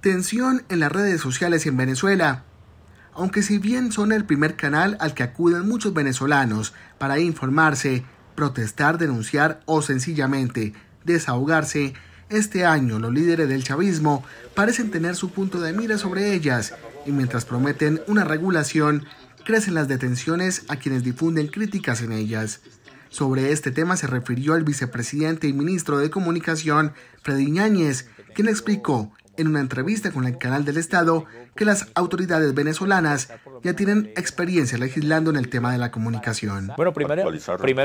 Tensión en las redes sociales en Venezuela. Aunque si bien son el primer canal al que acuden muchos venezolanos para informarse, protestar, denunciar o sencillamente desahogarse, este año los líderes del chavismo parecen tener su punto de mira sobre ellas y mientras prometen una regulación, crecen las detenciones a quienes difunden críticas en ellas. Sobre este tema se refirió el vicepresidente y ministro de Comunicación, Freddy Ñáñez, quien explicó en una entrevista con el canal del Estado que las autoridades venezolanas ya tienen experiencia legislando en el tema de la comunicación. Bueno, primero,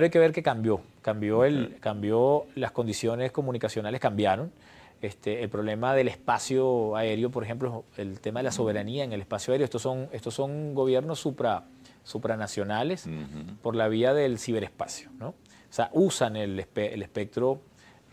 hay que ver que cambió, cambió el, cambió las condiciones comunicacionales cambiaron. Este, el problema del espacio aéreo, por ejemplo, el tema de la soberanía en el espacio aéreo, estos son, estos son gobiernos supra, supranacionales por la vía del ciberespacio, ¿no? O sea, usan el, el espectro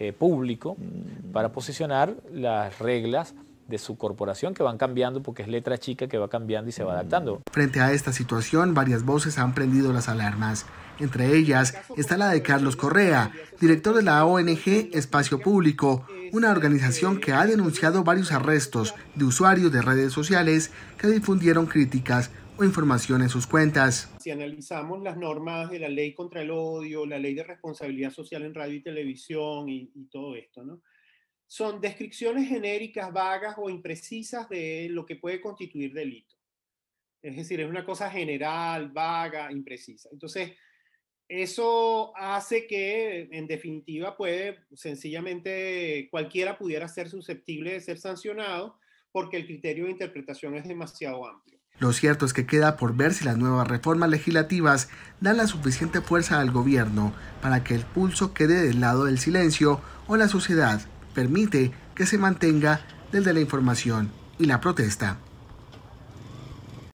eh, público mm. para posicionar las reglas de su corporación que van cambiando porque es letra chica que va cambiando y se va adaptando. Mm. Frente a esta situación, varias voces han prendido las alarmas. Entre ellas está la de Carlos Correa, director de la ONG Espacio Público, una organización que ha denunciado varios arrestos de usuarios de redes sociales que difundieron críticas o información en sus cuentas. Si analizamos las normas de la ley contra el odio, la ley de responsabilidad social en radio y televisión y, todo esto, ¿no? Son descripciones genéricas, vagas o imprecisas de lo que puede constituir delito. Es decir, es una cosa general, vaga, imprecisa. Entonces, eso hace que, en definitiva, puede sencillamente cualquiera pudiera ser susceptible de ser sancionado porque el criterio de interpretación es demasiado amplio. Lo cierto es que queda por ver si las nuevas reformas legislativas dan la suficiente fuerza al gobierno para que el pulso quede del lado del silencio o la sociedad permite que se mantenga desde la información y la protesta.